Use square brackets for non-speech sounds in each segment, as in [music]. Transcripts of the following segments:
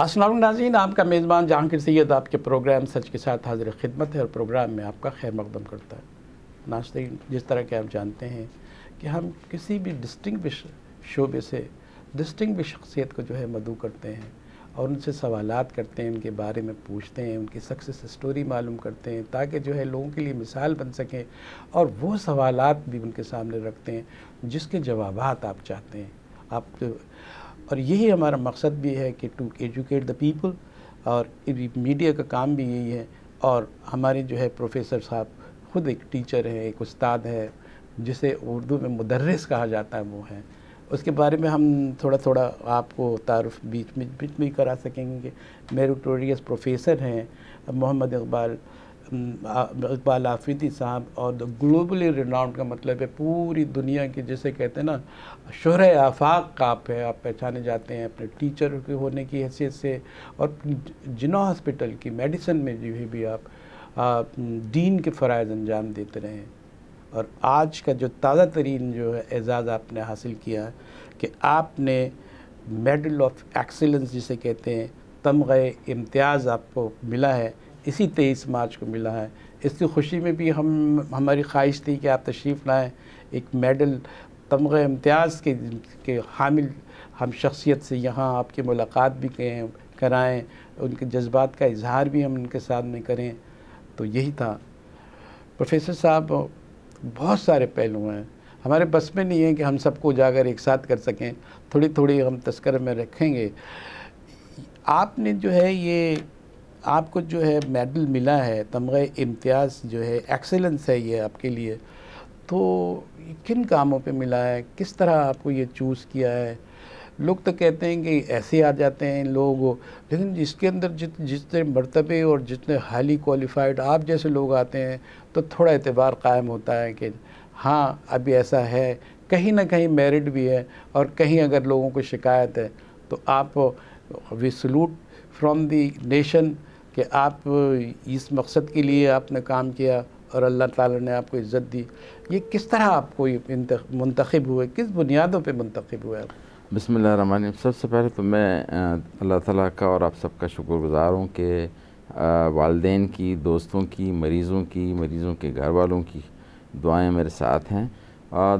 असल नाजीन आपका मेज़बान जहांगिर सैद आपके प्रोग्राम सच के साथ हाजिर खिदमत है और प्रोग्राम में आपका खैर मकदम करता है नाश्ते जिस तरह के आप जानते हैं कि हम किसी भी डिस्टिंग शोबे से डिस्टिंग शख्सियत को जो है मदु करते हैं और उनसे सवाल करते हैं उनके बारे में पूछते हैं उनकी सक्सेस स्टोरी मालूम करते हैं ताकि जो है लोगों के लिए मिसाल बन सकें और वो सवाल भी उनके सामने रखते हैं जिसके जवाब आप चाहते हैं आप जो और यही हमारा मकसद भी है कि टू एजुकेट द पीपल और मीडिया का काम भी यही है और हमारे जो है प्रोफेसर साहब खुद एक टीचर हैं एक उस्ताद है जिसे उर्दू में मदरस कहा जाता है वो है उसके बारे में हम थोड़ा थोड़ा आपको तारफ़ बीच में बीच में ही करा सकेंगे मेरिटोरियस प्रोफेसर हैं मोहम्मद इकबाल इकबाल आफिदी साहब और द ग्लोबली रिनाउंड का मतलब है पूरी दुनिया की जिसे कहते हैं ना शहर आफाक का आप है आप पहचाने जाते हैं अपने टीचर के होने की हैसियत से और जिना हॉस्पिटल की मेडिसिन में जो भी, आप, दीन के फ़रज़ अंजाम देते रहे और आज का जो ताज़ा तरीन जो है एजाज़ आपने हासिल किया कि आपने मेडल ऑफ़ एक्सेलेंस जिसे कहते हैं तमगे इम्तियाज़ आपको मिला है इसी तेईस मार्च को मिला है इसकी खुशी में भी हम हमारी ख्वाहिश थी कि आप तशरीफ़ लाएँ एक मेडल तमग़ इम्तियाज़ के के हामिल हम शख्सियत से यहाँ आपकी मुलाकात भी कराएँ उनके जज्बात का इजहार भी हम उनके साथ में करें तो यही था प्रोफेसर साहब बहुत सारे पहलू हैं हमारे बस में नहीं है कि हम सबको जाकर एक साथ कर सकें थोड़ी थोड़ी हम तस्कर में रखेंगे आपने जो है ये आपको जो है मेडल मिला है तमग़ इम्तियाज़ जो है एक्सेलेंस है ये आपके लिए तो किन कामों पे मिला है किस तरह आपको ये चूज़ किया है लोग तो कहते हैं कि ऐसे आ जाते हैं लोग लेकिन इसके अंदर जित जितने मरतबे और जितने हाईली क्वालिफाइड आप जैसे लोग आते हैं तो थोड़ा एतबार कायम होता है कि हाँ अभी ऐसा है कहीं ना कहीं मेरिट भी है और कहीं अगर लोगों को शिकायत है तो आप we salute from the nation कि आप इस मकसद के लिए आपने काम किया और अल्लाह ताला ने आपको इज़्ज़त दी ये किस तरह आपको मंतखब हुए किस बुनियादों पे मुंतखब हुए आप बसमिल सबसे पहले तो मैं अल्लाह ताला का और आप सबका शुक्रगुजार हूँ कि वालदे की दोस्तों की मरीज़ों की मरीज़ों के घर वालों की दुआएँ मेरे साथ हैं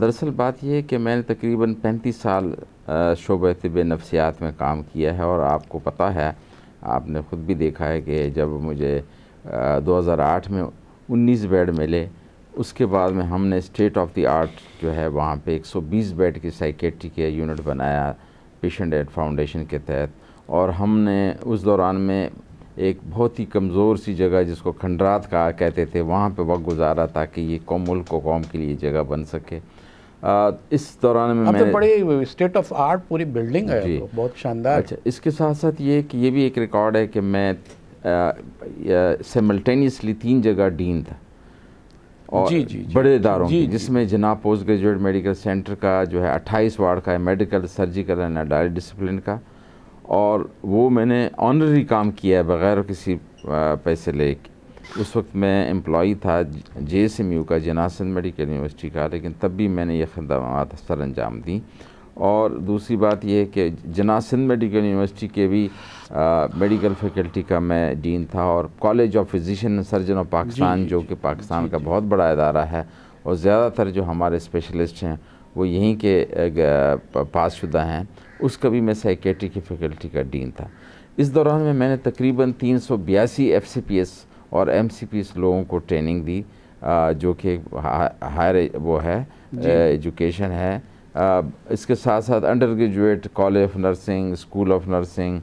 दरअसल बात यह है कि मैंने तकरीबन पैंतीस साल शोब तब नफसियात में काम किया है और आपको पता है आपने ख़ुद भी देखा है कि जब मुझे 2008 में 19 बेड मिले उसके बाद में हमने स्टेट ऑफ द आर्ट जो है वहाँ पे 120 बेड की साइकेट्री के यूनिट बनाया पेशेंट एड फाउंडेशन के तहत और हमने उस दौरान में एक बहुत ही कमज़ोर सी जगह जिसको खंडरात कहा कहते थे वहाँ पे वक्त गुजारा ताकि ये कौम मुल्क को कौम के लिए जगह बन सके इस दौरान में तो मैंने बड़ी स्टेट ऑफ आर्ट पूरी बिल्डिंग है तो, बहुत शानदार अच्छा इसके साथ साथ ये कि ये भी एक रिकॉर्ड है कि मैं सिमल्टेनियसली तीन जगह डीन था और जी, जी, बड़े इदारों की जिसमें जनाब पोस्ट ग्रेजुएट मेडिकल सेंटर का जो है अट्ठाईस वार्ड का है मेडिकल सर्जिकल एंड डायरी डिसप्लिन का और वो मैंने ऑनरी काम किया है बगैर किसी पैसे ले उस वक्त मैं एम्प्लॉ था जे एस एम यू का जनासन मेडिकल यूनिवर्सिटी का लेकिन तब भी मैंने ये खदमात सर अंजाम दी और दूसरी बात यह है कि जनासन मेडिकल यूनिवर्सिटी के भी आ, मेडिकल फैकल्टी का मैं डीन था और college of physician surgeon of Pakistan जो कि पाकिस्तान का बहुत बड़ा अदारा है और ज़्यादातर जो हमारे स्पेशलिस्ट हैं वो यहीं के पासशुदा हैं उसका भी मैं साइकेट्री की फैकल्टी का डीन था इस दौरान में मैंने तकरीबन तीन सौ बयासी एफ सी पी एस और एम लोगों को ट्रेनिंग दी जो कि हायर वो है एजुकेशन है इसके साथ साथ undergraduate college of nursing school of nursing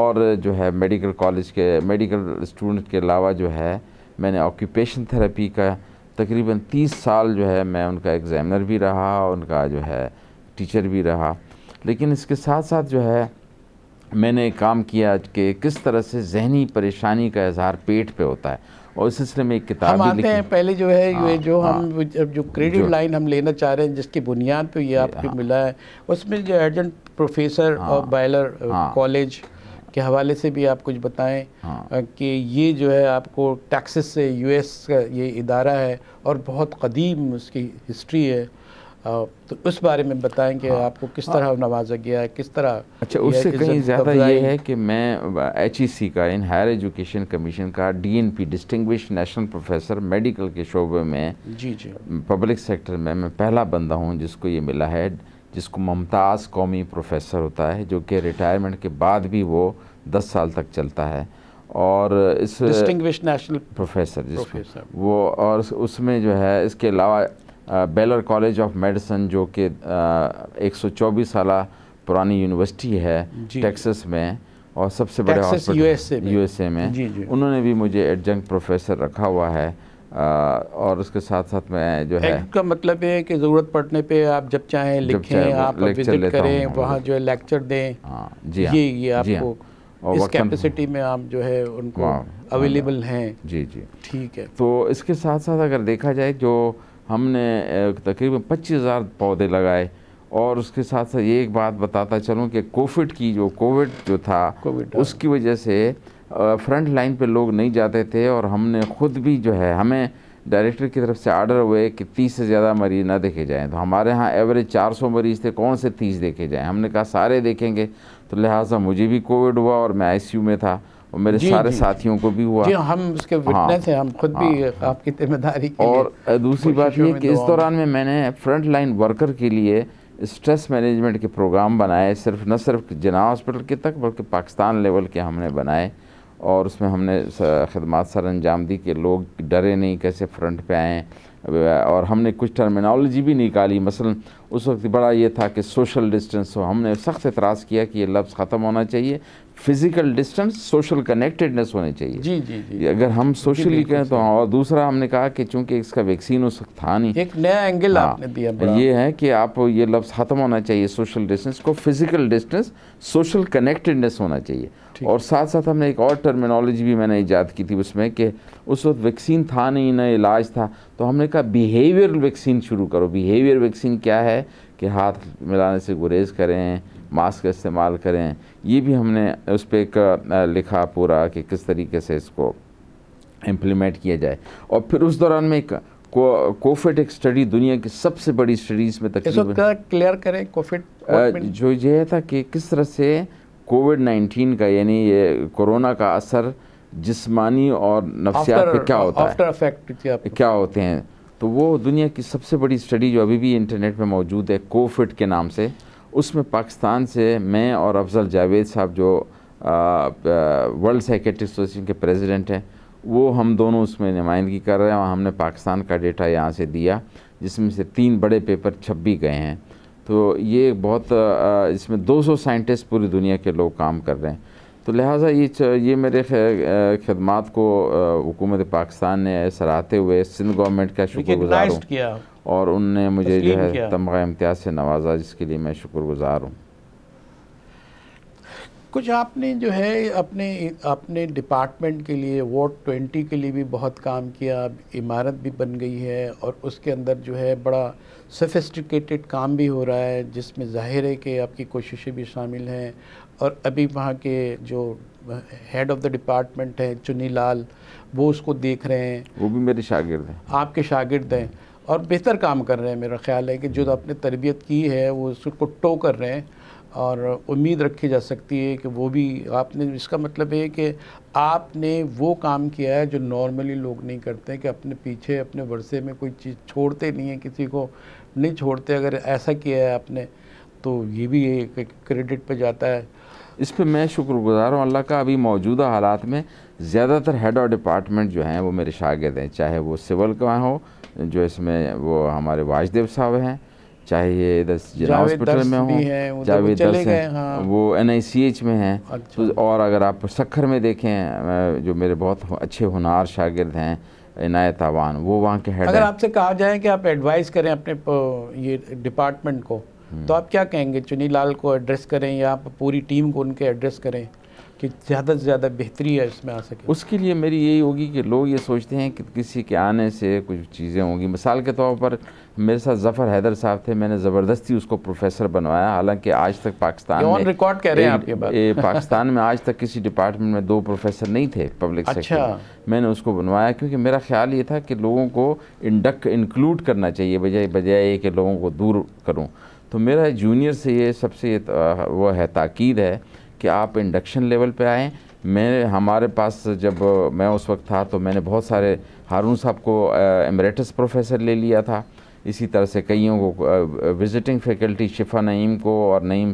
और जो है मेडिकल कॉलेज के मेडिकल स्टूडेंट के अलावा जो है मैंने ऑक्यूपेशन थेरेपी का तकरीबन 30 साल जो है मैं उनका एग्ज़ामिनर भी रहा उनका जो है टीचर भी रहा लेकिन इसके साथ साथ जो है मैंने काम किया कि किस तरह से जहनी परेशानी का इजहार पेट पे होता है और इस सिलसिले में एक किताब हम आते हैं पहले जो है हाँ, ये जो हाँ। हम जो क्रेडिट लाइन हम लेना चाह रहे हैं जिसकी बुनियाद पे ये आपको हाँ। मिला है उसमें जो एडजेंट प्रोफेसर और बायलर uh, कॉलेज के हवाले से भी आप कुछ बताएं हाँ, uh, कि ये जो है आपको टैक्सेस से यूएस का ये इदारा है और बहुत कदीम उसकी हिस्ट्री है तो उस बारे में बताएं कि हाँ, आपको किस हाँ। तरह हाँ, नवाजा गया किस तरह अच्छा उससे कहीं ज़्यादा ये है कि मैं एच ई सी का इन हायर एजुकेशन कमीशन का D N P distinguished national professor medical के शोबे में जी जी पब्लिक सेक्टर में मैं पहला बंदा हूँ जिसको ये मिला है जिसको मुमताज़ कौमी प्रोफेसर होता है जो कि रिटायरमेंट के बाद भी वो दस साल तक चलता है और इस डिस्टिंग्विश नेशनल प्रोफेसर जिसमें वो और उसमें जो है इसके अलावा बेलर कॉलेज ऑफ मेडिसन जो कि एक साल पुरानी यूनिवर्सिटी है टेक्सस में और सबसे बड़े हॉस्पिटल यूएसए में, USA में जी जी। उन्होंने भी मुझे एडजंक प्रोफेसर रखा हुआ है आ, और उसके साथ साथ मैं जो है का मतलब है कि ज़रूरत पड़ने पे आप जब चाहें लिखें चाहे आप विजिट करें वहाँ जो है लेक्चर दें हाँ, जी हाँ। ये ये आपको हाँ। और इस कैपेसिटी में आप जो है उनको अवेलेबल हैं जी जी ठीक है तो इसके साथ साथ अगर देखा जाए जो हमने तकरीबन पच्चीस हज़ार पौधे लगाए और उसके साथ साथ ये एक बात बताता चलूँ कि कोविड की जो कोविड जो था COVID हाँ। उसकी वजह से फ्रंट लाइन पे लोग नहीं जाते थे और हमने ख़ुद भी जो है हमें डायरेक्टर की तरफ से आर्डर हुए कि तीस से ज़्यादा मरीज़ ना देखे जाएँ तो हमारे यहाँ एवरेज चार सौ मरीज़ थे कौन से तीस देखे जाएँ हमने कहा सारे देखेंगे तो लिहाजा मुझे भी कोविड हुआ और मैं आई में था और मेरे जी, सारे जी, साथियों को भी हुआ जी हम उसके हाँ, हैं हम खुद हाँ, भी आपकी जिम्मेदारी और दूसरी बात ये कि इस दौरान में मैंने फ्रंट लाइन वर्कर के लिए स्ट्रेस मैनेजमेंट के प्रोग्राम बनाए सिर्फ न सिर्फ जना हॉस्पिटल के तक बल्कि पाकिस्तान लेवल के हमने बनाए और उसमें हमने खदमात सर अंजाम दी कि लोग डरे नहीं कैसे फ्रंट पे आएँ और हमने कुछ टर्मिनोलॉजी भी निकाली मसलन उस वक्त बड़ा ये था कि सोशल डिस्टेंस हो हमने सख्त एतराज़ किया कि ये लफ्ज़ ख़त्म होना चाहिए फिजिकल डिस्टेंस सोशल कनेक्टेडनेस होने चाहिए जी जी जी अगर हम सोशली कहें तो और दूसरा हमने कहा कि चूंकि इसका वैक्सीन हो सकता था नहीं एक नया एंगल हाँ, आपने दिया बड़ा। ये है कि आप ये लफ्ज़ ख़त्म होना चाहिए सोशल डिस्टेंस को फिजिकल डिस्टेंस सोशल कनेक्टेडनेस होना चाहिए और साथ साथ हमने एक और टर्मिनोलॉजी भी मैंने ईजाद की थी उसमें कि उस वक्त वैक्सीन था नहीं ना इलाज था तो हमने कहा बिहेवियर वैक्सीन शुरू करो बिहेवियर वैक्सीन क्या है कि हाथ मिलाने से गुरेज करें मास्क का इस्तेमाल करें ये भी हमने उस पर एक लिखा पूरा कि किस तरीके से इसको इम्प्लीमेंट किया जाए और फिर उस दौरान में एक को, कोफिट एक स्टडी दुनिया की सबसे बड़ी स्टडीज़ में तक क्लियर करें कोफिट जो यह था कि किस तरह से कोविड नाइन्टीन का यानी ये कोरोना का असर जिस्मानी और नफ्सियात पे क्या होता है effect, क्या होते हैं तो वो दुनिया की सबसे बड़ी स्टडी जो अभी भी इंटरनेट पे मौजूद है कोफिट के नाम से उसमें पाकिस्तान से मैं और अफजल जावेद साहब जो वर्ल्ड साइकेट्रिक एसोसिएशन के प्रेसिडेंट हैं वो हम दोनों उसमें नुमाइंदगी कर रहे हैं और हमने पाकिस्तान का डेटा यहाँ से दिया जिसमें से तीन बड़े पेपर छपी गए हैं तो ये बहुत इसमें 200 साइंटिस्ट पूरी दुनिया के लोग काम कर रहे हैं तो लिहाजा ये ये मेरे खदमात को हुकूमत पाकिस्तान ने सराहते हुए सिंध गवर्नमेंट का शुक्रगुजार किया और उनने मुझे जो है तमगा इम्तियाज़ से नवाजा जिसके लिए मैं शुक्रगुजार हूँ कुछ आपने जो है अपने अपने डिपार्टमेंट के लिए वोट ट्वेंटी के लिए भी बहुत काम किया इमारत भी बन गई है और उसके अंदर जो है बड़ा सफिस्टिकेटेड काम भी हो रहा है जिसमें जाहिर है कि आपकी कोशिशें भी शामिल हैं और अभी वहाँ के जो हेड ऑफ़ द डिपार्टमेंट हैं चुनी लाल वो उसको देख रहे हैं वो भी मेरे शागिर्द हैं आपके शागिर्द हैं और बेहतर काम कर रहे हैं मेरा ख्याल है कि जो आपने तरबियत की है वो उसको टो कर रहे हैं और उम्मीद रखी जा सकती है कि वो भी आपने इसका मतलब है कि आपने वो काम किया है जो नॉर्मली लोग नहीं करते कि अपने पीछे अपने वर्षे में कोई चीज़ छोड़ते नहीं है किसी को नहीं छोड़ते अगर ऐसा किया है आपने तो ये भी एक क्रेडिट पे जाता है इस पर मैं शुक्रगुजार हूँ अल्लाह का अभी मौजूदा हालात में ज़्यादातर हेड और डिपार्टमेंट जो हैं वो मेरे शागिद हैं चाहे वो सिविल का हो जो इसमें वो हमारे वाजदेव साहब हैं चाहे ये इधर जिला हॉस्पिटल में हो चाहे दस हैं हाँ। वो एन में हैं अच्छा। तो और अगर आप सखर में देखें जो मेरे बहुत अच्छे हुनार शागिर्द हैं इनायत आवान वो वहाँ के हेड अगर आपसे कहा जाए कि आप एडवाइस करें अपने ये डिपार्टमेंट को तो हम्म। आप क्या कहेंगे चुनी लाल को एड्रेस करें या आप पूरी टीम को उनके एड्रेस करें कि ज़्यादा से ज़्यादा बेहतरी है इसमें आ सके उसके लिए मेरी यही होगी कि लोग ये सोचते हैं कि किसी के आने से कुछ चीज़ें होंगी मिसाल के तौर पर मेरे साथ जफ़र हैदर साहब थे मैंने ज़बरदस्ती उसको प्रोफेसर बनवाया हालांकि आज तक पाकिस्तान में रिकॉर्ड कह रहे हैं आपके बात ए, पाकिस्तान में आज तक किसी डिपार्टमेंट में दो प्रोफेसर नहीं थे पब्लिक अच्छा। सेक्टर मैंने उसको बनवाया क्योंकि मेरा ख्याल ये था कि लोगों को इंडक्ट इंक्लूड करना चाहिए बजाय बजाय कि लोगों को दूर करूँ तो मेरा जूनियर से ये सबसे वो है ताकीद है कि आप इंडक्शन लेवल पे आएँ मैं हमारे पास जब मैं उस वक्त था तो मैंने बहुत सारे हारून साहब को एमरेटस प्रोफेसर ले लिया था इसी तरह से कईयों को विज़िटिंग फैकल्टी शिफा नईम को और नईम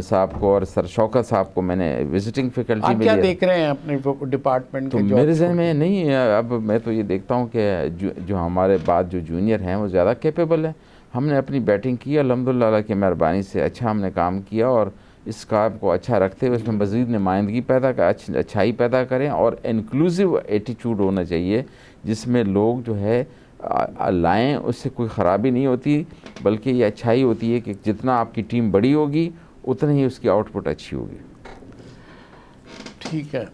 साहब को और सर शौकत साहब को मैंने विजिटिंग फैकल्टी में क्या देख रहे हैं अपने डिपार्टमेंट तो मेरे जहन में नहीं अब मैं तो ये देखता हूँ कि जो, जो हमारे बाद जो जूनियर हैं वो ज़्यादा कैपेबल हैं हमने अपनी बैटिंग की अलहमदिल्ला की मेहरबानी से अच्छा हमने काम किया और इस काम को अच्छा रखते हुए इसमें मज़ीद नुमाइंदगी पैदा कर अच्छाई पैदा करें और इनकलूसिव एटीट्यूड होना चाहिए जिसमें लोग जो है लाएँ उससे कोई ख़राबी नहीं होती बल्कि ये अच्छाई होती है कि जितना आपकी टीम बड़ी होगी उतनी ही उसकी आउटपुट अच्छी होगी ठीक है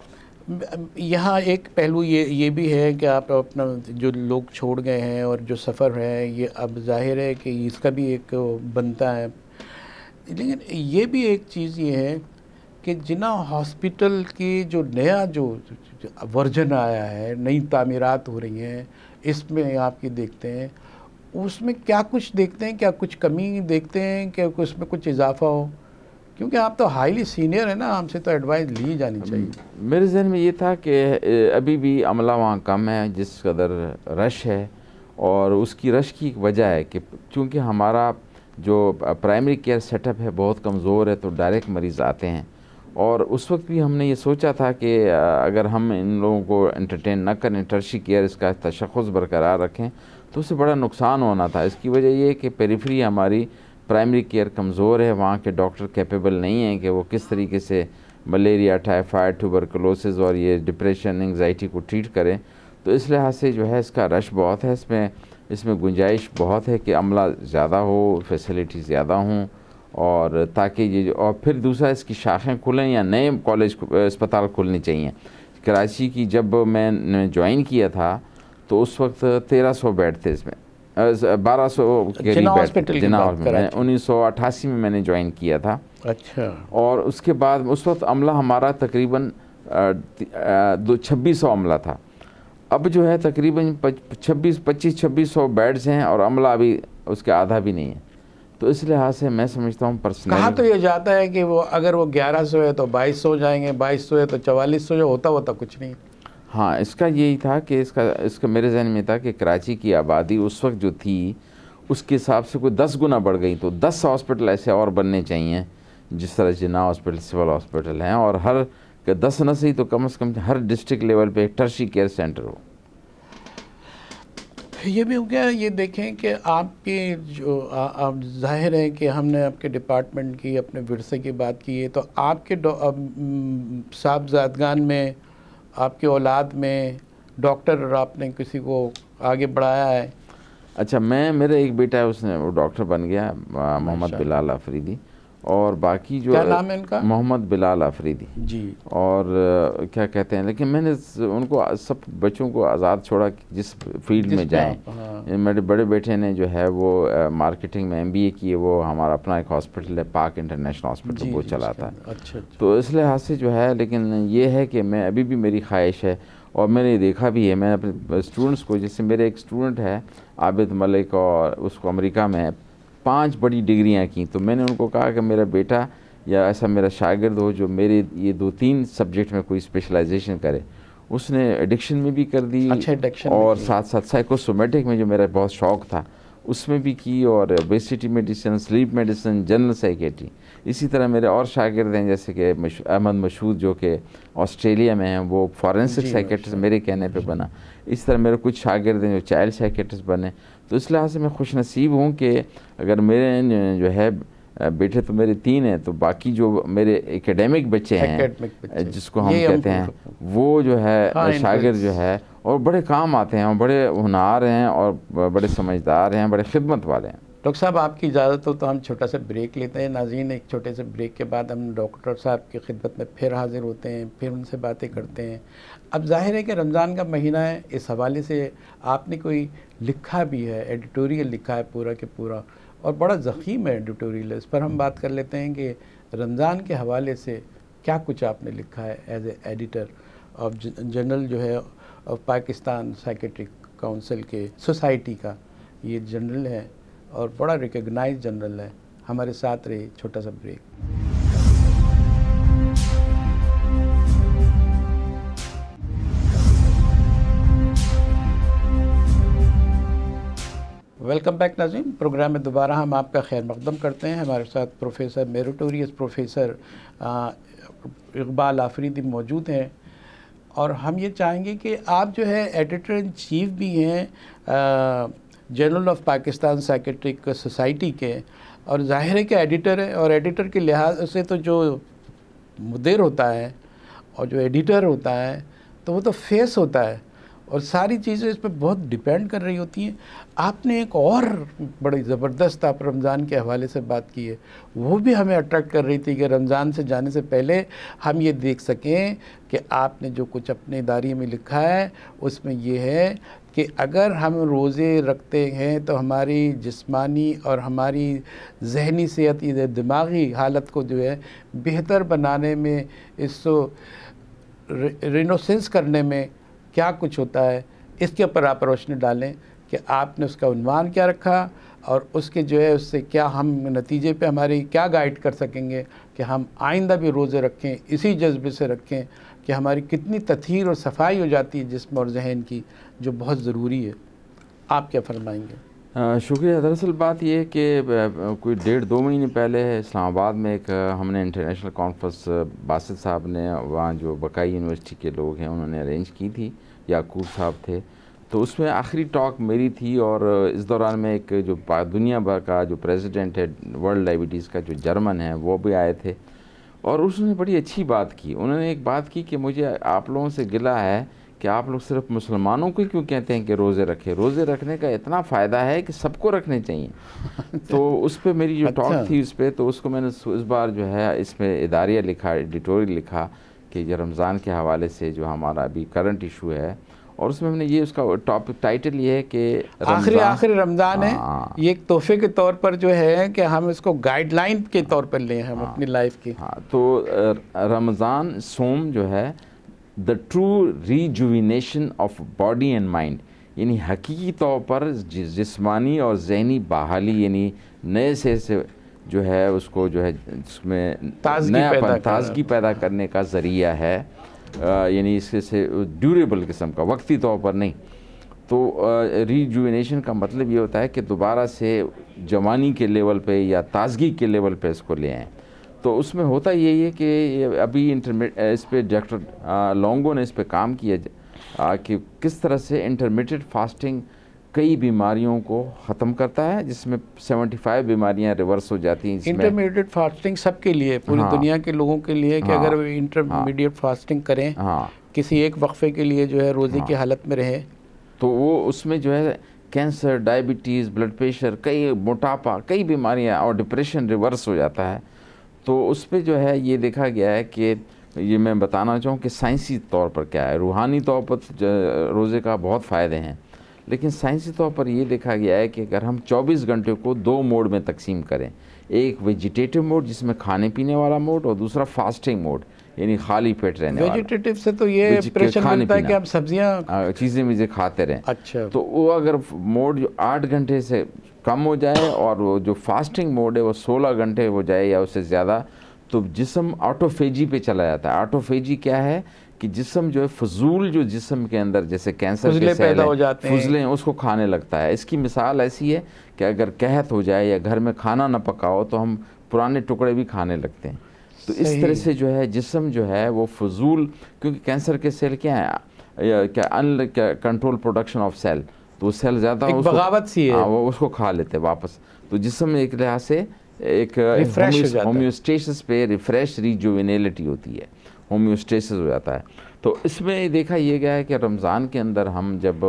यहाँ एक पहलू ये ये भी है कि आप अपना जो लोग छोड़ गए हैं और जो सफ़र है ये अब जाहिर है कि इसका भी एक बनता है लेकिन ये भी एक चीज़ ये है कि जिना हॉस्पिटल की जो नया जो वर्जन आया है नई तामीरत हो रही हैं इसमें आपकी देखते हैं उसमें क्या कुछ देखते हैं क्या कुछ कमी देखते हैं क्या उसमें कुछ इजाफा हो क्योंकि आप तो हाईली सीनियर हैं ना हमसे तो एडवाइस ली जानी चाहिए मेरे जहन में ये था कि अभी भी अमला वहाँ कम है जिस कदर रश है और उसकी रश की वजह है कि चूँकि हमारा जो प्राइमरी केयर सेटअप है बहुत कमज़ोर है तो डायरेक्ट मरीज़ आते हैं और उस वक्त भी हमने ये सोचा था कि अगर हम इन लोगों को एंटरटेन न करें टर्शी केयर इसका तशखस बरकरार रखें तो उससे बड़ा नुकसान होना था इसकी वजह यह कि पेरीफ्री हमारी प्राइमरी केयर कमज़ोर है वहाँ के डॉक्टर कैपेबल नहीं हैं कि वो किस तरीके से मलेरिया टाइफाइड टूबरकलोस और ये डिप्रेशन एंगजाइटी को ट्रीट करें तो इस लिहाज से जो है इसका रश बहुत है इसमें इसमें गुंजाइश बहुत है कि अमला ज़्यादा हो फैसिलिटी ज़्यादा हों और ताकि ये और फिर दूसरा इसकी शाखें खुलें या नए कॉलेज अस्पताल खुलने चाहिए कराची की जब मैंने ज्वाइन किया था तो उस वक्त तेरह सौ बेड थे इसमें बारह सौ जिना उन्नीस सौ अट्ठासी में मैंने ज्वाइन किया था अच्छा और उसके बाद उस वक्त अमला हमारा तकरीबन दो छब्बीस सौ अमला था अब जो है तकरीबन छब्बीस पच्चीस छब्बीस सौ बेड्स हैं और अमला अभी उसके आधा भी नहीं है तो इस लिहाज से मैं समझता हूँ पर्सनल कहा तो ये जाता है कि वो अगर वो ग्यारह सौ है तो बाईस सौ जाएंगे बाईस सौ है तो चवालीस सौ जो होता होता कुछ नहीं हाँ इसका यही था कि इसका इसका मेरे जहन में था कि कराची की आबादी उस वक्त जो थी उसके हिसाब से कोई दस गुना बढ़ गई तो दस हॉस्पिटल ऐसे और बनने चाहिए जिस तरह जिना हॉस्पिटल सिविल हॉस्पिटल हैं और हर कि दस न सही तो कम से कम हर डिस्ट्रिक्ट लेवल पे एक टर्शी केयर सेंटर हो ये भी हो गया ये देखें कि आपके जो आ, आप जाहिर है कि हमने आपके डिपार्टमेंट की अपने विरसे की बात की है तो आपके साहबजादगान में आपके औलाद में डॉक्टर और आपने किसी को आगे बढ़ाया है अच्छा मैं मेरा एक बेटा है उसने वो डॉक्टर बन गया मोहम्मद अच्छा। बिलाल अफरीदी और बाकी जो क्या नाम है इनका मोहम्मद बिलाल आफरीदी जी और आ, क्या कहते हैं लेकिन मैंने उनको सब बच्चों को आज़ाद छोड़ा जिस फील्ड में जाएं हाँ। मेरे बड़े बेटे ने जो है वो आ, मार्केटिंग में एमबीए किए वो हमारा अपना एक हॉस्पिटल है पाक इंटरनेशनल हॉस्पिटल वो चलाता है अच्छा, अच्छा तो इस लिहाज से जो है लेकिन ये है कि मैं अभी भी मेरी ख्वाहिश है और मैंने देखा भी है मैं अपने स्टूडेंट्स को जैसे मेरे एक स्टूडेंट है आबिद मलिक और उसको अमेरिका में पांच बड़ी डिग्रियां की तो मैंने उनको कहा कि मेरा बेटा या ऐसा मेरा शागिर्द हो जो मेरे ये दो तीन सब्जेक्ट में कोई स्पेशलाइजेशन करे उसने एडिक्शन में भी कर दी अच्छा एडिक्शन और साथ साथ साइकोसोमेटिक में जो मेरा बहुत शौक था उसमें भी की और obesity medicine sleep medicine general साइकेटी इसी तरह मेरे और शागिर्द हैं जैसे कि अहमद मशहूद जो कि ऑस्ट्रेलिया में हैं वो फॉरेंसिक साइकेट्रिस्ट मेरे कहने पे बना इस तरह मेरे कुछ शागिर्द हैं जो चाइल्ड साइकेट्रिस्ट बने तो इस लिहाज से मैं खुश नसीब हूँ कि अगर मेरे जो है बेटे तो मेरे तीन हैं तो बाकी जो मेरे एकेडमिक बच्चे हैं जिसको हम कहते हैं वो जो है हाँ, शागिर जो है और बड़े काम आते हैं और बड़े होनार हैं और बड़े समझदार हैं बड़े खिदमत वाले हैं डॉक्टर साहब आपकी इजाज़त हो तो हम छोटा सा ब्रेक लेते हैं नाजीन एक छोटे से ब्रेक के बाद हम डॉक्टर साहब की खिदमत में फिर हाजिर होते हैं फिर उनसे बातें करते हैं अब जाहिर है कि रमज़ान का महीना है इस हवाले से आपने कोई लिखा भी है एडिटोरियल लिखा है पूरा के पूरा और बड़ा ज़ख़ीम है एडिटोरियल इस पर हम बात कर लेते हैं कि रमज़ान के हवाले से क्या कुछ आपने लिखा है as a editor of journal जो है ऑफ पाकिस्तान साइकेट्रिक काउंसिल के सोसाइटी का ये जनरल है और बड़ा रिकग्नाइज जनरल है हमारे साथ रहे छोटा सा break welcome back Nazim program में दोबारा हम आपका खैर मकदम करते हैं हमारे साथ professor meritorious professor Iqbal Afridi मौजूद हैं और हम ये चाहेंगे कि आप जो है एडिटर इन चीफ भी हैं journal of Pakistan psychiatric society के और जाहिर है कि एडिटर है और एडिटर के लिहाज से तो जो मुदेर होता है और जो एडिटर होता है तो वो तो फेस होता है और सारी चीज़ें इस पर बहुत डिपेंड कर रही होती हैं आपने एक और बड़ी ज़बरदस्त आप रमज़ान के हवाले से बात की है वो भी हमें अट्रैक्ट कर रही थी कि रमज़ान से जाने से पहले हम ये देख सकें कि आपने जो कुछ अपने इदारे में लिखा है उसमें ये है कि अगर हम रोज़े रखते हैं तो हमारी जिस्मानी और हमारी जहनी सेहत दिमागी हालत को जो है बेहतर बनाने में इसको रिनोसेंस करने में क्या कुछ होता है इसके ऊपर आप रोशनी डालें कि आपने उसका उन्वान क्या रखा और उसके जो है उससे क्या हम नतीजे पे हमारी क्या गाइड कर सकेंगे कि हम आइंदा भी रोज़े रखें इसी जज्बे से रखें कि हमारी कितनी तथीर और सफाई हो जाती है जिसम और जहन की जो बहुत ज़रूरी है आप क्या फरमाएंगे शुक्रिया दरअसल बात यह कि कोई डेढ़ दो महीने पहले इस्लामाबाद में एक हमने इंटरनेशनल कॉन्फ्रेंस बासित साहब ने वहाँ जो बकाई यूनिवर्सिटी के लोग हैं उन्होंने अरेंज की थी याकूब साहब थे तो उसमें आखिरी टॉक मेरी थी और इस दौरान में एक जो दुनिया भर का जो प्रेसिडेंट है वर्ल्ड डायबिटीज़ का जो जर्मन है वो भी आए थे और उसने बड़ी अच्छी बात की उन्होंने एक बात की कि मुझे आप लोगों से गिला है कि आप लोग सिर्फ मुसलमानों को क्यों कहते हैं कि रोज़े रखें रोज़े रखने का इतना फ़ायदा है कि सबको रखने चाहिए [laughs] तो उस पर मेरी जो अच्छा। टॉक थी उस पर तो उसको मैंने इस बार जो है इसमें इदारिया लिखा एडिटोरियल लिखा कि ये रमज़ान के हवाले से जो हमारा अभी करंट इशू है और उसमें हमने ये उसका टॉप टाइटल ये है कि आखिरी आखिरी रमज़ान है हाँ। ये एक तोहफे के तौर पर जो है कि हम इसको गाइडलाइन के तौर पर लें हम हाँ। अपनी लाइफ की हाँ तो रमज़ान सोम जो है the true rejuvenation of body and mind यानी हकीकी तौर पर जिसमानी और जहनी बहाली यानी नए से, से जो है उसको जो है उसमें ताजगी ताजगी पैदा करने का ज़रिया है यानी इसके से ड्यूरेबल किस्म का वक्ती तौर पर नहीं तो रिजुविनेशन का मतलब ये होता है कि दोबारा से जवानी के लेवल पे या ताजगी के लेवल पे इसको ले आएँ तो उसमें होता यही है कि अभी इंटरमीड इस पर डॉक्टर लोंगो ने इस पर काम किया आ, कि किस तरह से इंटरमीडियट फास्टिंग कई बीमारियों को ख़त्म करता है जिसमें 75 बीमारियां रिवर्स हो जाती हैं इंटरमीडिएट फास्टिंग सबके लिए पूरी हाँ, दुनिया के लोगों के लिए कि हाँ, अगर इंटरमीडिएट हाँ, फास्टिंग करें हाँ, किसी एक वक्फे के लिए जो है रोज़े हाँ, की हालत में रहे तो वो उसमें जो है कैंसर डायबिटीज़ ब्लड प्रेशर कई मोटापा कई बीमारियाँ और डिप्रेशन रिवर्स हो जाता है तो उस पर जो है ये देखा गया है कि ये मैं बताना चाहूँ कि साइंसी तौर पर क्या है रूहानी तौर पर रोज़े का बहुत फ़ायदे हैं लेकिन साइंसी तौर पर यह देखा गया है कि अगर हम 24 घंटे को दो मोड में तकसीम करें एक वेजिटेटिव मोड जिसमें खाने पीने वाला मोड और दूसरा फास्टिंग मोड यानी खाली पेट रहने वेजिटेटिव से तो ये प्रेशर बनता है कि आप सब्जियां चीज़ें मुझे खाते रहें अच्छा तो वो अगर मोड जो आठ घंटे से कम हो जाए और वो जो फास्टिंग मोड है वो सोलह घंटे हो जाए या उससे ज़्यादा तो जिसम ऑटोफेजी पे चला जाता है ऑटोफेजी क्या है कि जिसम जो है फजूल जो जिसम के अंदर जैसे कैंसर के पैदा हो जाते हैं फजलें उसको खाने लगता है इसकी मिसाल ऐसी है कि अगर कहत हो जाए या घर में खाना ना पकाओ तो हम पुराने टुकड़े भी खाने लगते हैं तो इस तरह से जो है जिसम जो है वो फजूल क्योंकि कैंसर के सेल क्या है क्या un control production of cell तो सेल ज़्यादा बगावत सी है हाँ, वो उसको खा लेते वापस तो जिसम एक लिहाज से एक होम्योस्टेसिस पे रिफ्रेश रिजुविनेलिटी होती है होम्योस्टेसिस हो जाता है तो इसमें देखा यह गया है कि रमज़ान के अंदर हम जब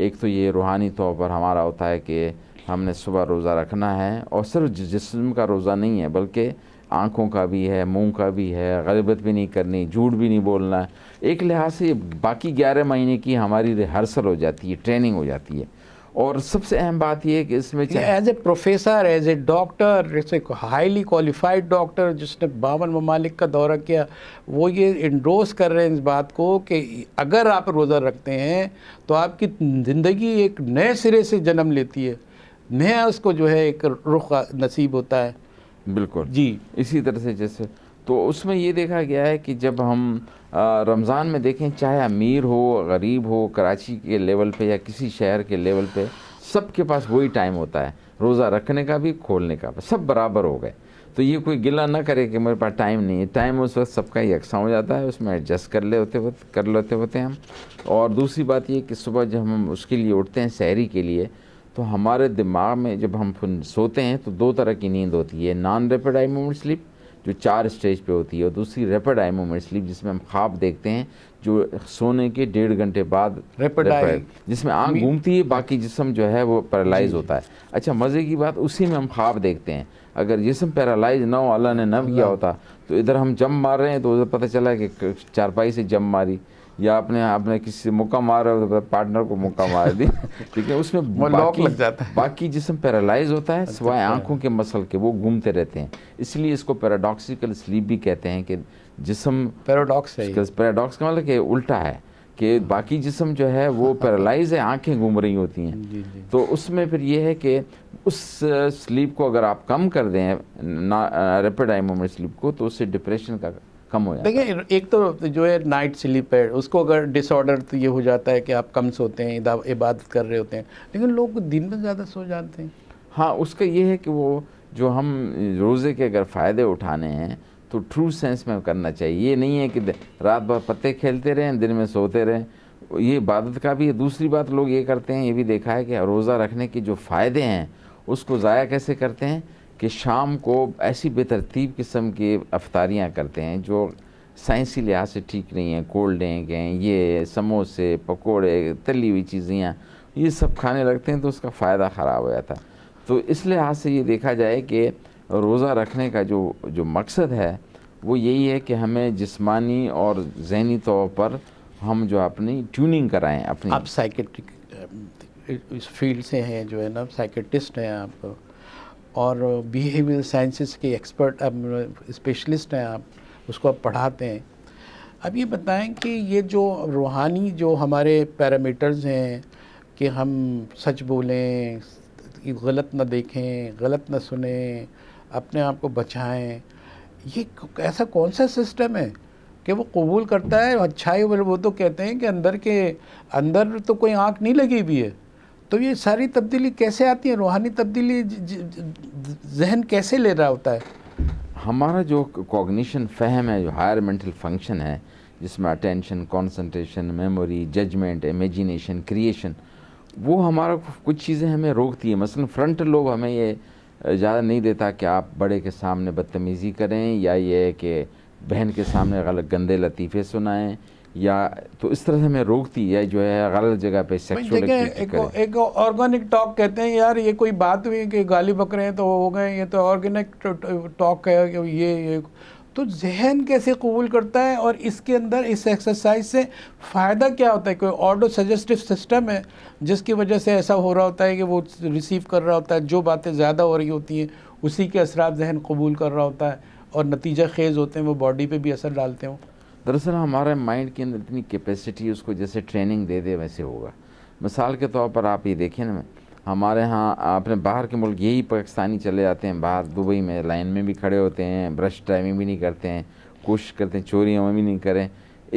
एक तो ये रूहानी तौर पर हमारा होता है कि हमने सुबह रोज़ा रखना है और सिर्फ जिसम का रोज़ा नहीं है बल्कि आँखों का भी है मुंह का भी है गलबत भी नहीं करनी झूठ भी नहीं बोलना एक लिहाज से बाकी ग्यारह महीने की हमारी रिहर्सल हो जाती है ट्रेनिंग हो जाती है और सबसे अहम बात यह है कि इसमें as a professor as a doctor जैसे हाईली क्वालिफाइड डॉक्टर जिसने बावन ममालिक का दौरा किया वो ये इंडोस कर रहे हैं इस बात को कि अगर आप रोज़ा रखते हैं तो आपकी ज़िंदगी एक नए सिरे से जन्म लेती है नया उसको जो है एक रुख नसीब होता है बिल्कुल जी इसी तरह से जैसे तो उसमें ये देखा गया है कि जब हम रमज़ान में देखें चाहे अमीर हो गरीब हो कराची के लेवल पे या किसी शहर के लेवल पे सबके पास वही टाइम होता है रोज़ा रखने का भी खोलने का भी सब बराबर हो गए तो ये कोई गिला ना करे कि मेरे पास टाइम नहीं है टाइम उस वक्त सबका यकसा हो जाता है उसमें एडजस्ट कर ले होते वक्त कर लेते होते हैं हम और दूसरी बात ये कि सुबह जब हम उसके लिए उठते हैं शहरी के लिए तो हमारे दिमाग में जब हम सोते हैं तो दो तरह की नींद होती है non rapid eye movement sleep जो चार स्टेज पे होती है और दूसरी रेपिड आई मूवमेंट स्लीप जिसमें हम ख्वाब देखते हैं जो सोने के डेढ़ घंटे बाद रेपिड आई जिसमें आँख घूमती है बाकी जिसम जो है वो पैरालाइज होता है अच्छा मज़े की बात उसी में हम ख्वाब देखते हैं अगर जिसम पैरालाइज ना हो अल्लाह ने ना किया होता तो इधर हम जम मार रहे हैं तो उधर पता चला कि चारपाई से जम मारी या आपने आपने किसी मौका मारा तो पार्टनर को मौका मार दी ठीक है उसमें बाकी लग जाता है बाकी जिसम पैरालाइज होता है अच्छा, सिवाय अच्छा। आंखों के मसल के वो घूमते रहते हैं इसलिए इसको पैराडॉक्सिकल स्लीप भी कहते हैं कि जिसम पैराडॉक्स है पैराडॉक्स का मतलब कि उल्टा है कि बाकी जिसम जो है वो पैरालाइज [laughs] है आंखें घूम रही होती हैं तो उसमें फिर ये है कि उस स्लीप को अगर आप कम कर दें ना रेपिड आई मोमेंट स्लीप को तो उससे डिप्रेशन का कम हो जाता देखिए एक तो जो है नाइट स्लीप है उसको अगर डिसऑर्डर तो ये हो जाता है कि आप कम सोते हैं इबादत कर रहे होते हैं लेकिन लोग दिन में ज़्यादा सो जाते हैं हाँ उसका ये है कि वो जो हम रोज़े के अगर फ़ायदे उठाने हैं तो ट्रू सेंस में करना चाहिए ये नहीं है कि रात भर पत्ते खेलते रहें दिन में सोते रहें ये इबादत का भी है दूसरी बात लोग ये करते हैं ये भी देखा है कि रोज़ा रखने के जो फ़ायदे हैं उसको ज़ाया कैसे करते हैं कि शाम को ऐसी बेतरतीब किस्म की अफ्तारियाँ करते हैं जो साइंसी लिहाज से ठीक नहीं है कोल्ड ड्रिंक हैं ये समोसे पकोड़े तली हुई चीज़ियाँ ये सब खाने लगते हैं तो उसका फ़ायदा ख़राब हो जाता तो इस लिहाज से ये देखा जाए कि रोज़ा रखने का जो जो मकसद है वो यही है कि हमें जिस्मानी और जहनी तौर पर हम जो अपनी ट्यूनिंग कराएं अपनी आप साइकेट्रिक इस फील्ड से हैं जो है ना साइकेटिस्ट हैं आप और बिहेवियर साइंसिस के एक्सपर्ट अब स्पेशलिस्ट हैं आप उसको आप पढ़ाते हैं अब ये बताएं कि ये जो रूहानी जो हमारे पैरामीटर्स हैं कि हम सच बोलें गलत ना देखें गलत ना सुने अपने आप को बचाएं ये ऐसा कौन सा सिस्टम है कि वो कबूल करता है अच्छाई वो तो कहते हैं कि अंदर के अंदर तो कोई आँख नहीं लगी हुई है तो ये सारी तब्दीली कैसे आती है रूहानी तब्दीली जहन कैसे ले रहा होता है हमारा जो कॉग्निशन फहम है जो हायर मेंटल फंक्शन है जिसमें attention concentration memory judgement imagination creation वो हमारा कुछ चीज़ें हमें रोकती है मसलन फ्रंट लोग हमें ये ज़्यादा नहीं देता कि आप बड़े के सामने बदतमीज़ी करें या ये कि बहन के सामने गलत गंदे लतीफ़े सुनाएं या तो इस तरह से हमें रोकती है जो है गलत जगह पे सेक्सुअल एक, ऑर्गेनिक टॉक कहते हैं यार ये कोई बात हुई कि गाली बकरे हैं तो हो गए ये तो ऑर्गेनिक टॉक है ये ये तो जहन कैसे कबूल करता है और इसके अंदर इस एक्सरसाइज से फ़ायदा क्या होता है कोई ऑडो सजेस्टिव सिस्टम है जिसकी वजह से ऐसा हो रहा होता है कि वो रिसीव कर रहा होता है जो बातें ज़्यादा हो रही होती हैं उसी के असरा जहन कबूल कर रहा होता है और नतीजा खेज़ होते हैं वो बॉडी पे भी असर डालते हों दरअसल हमारे माइंड के अंदर इतनी कैपेसिटी उसको जैसे ट्रेनिंग दे दे वैसे होगा मिसाल के तौर पर आप ये देखें ना हमारे यहाँ अपने बाहर के मुल्क यही पाकिस्तानी चले जाते हैं बाहर दुबई में लाइन में भी खड़े होते हैं ब्रश ड्राइविंग भी नहीं करते हैं कोशिश करते हैं चोरियाँ भी नहीं करें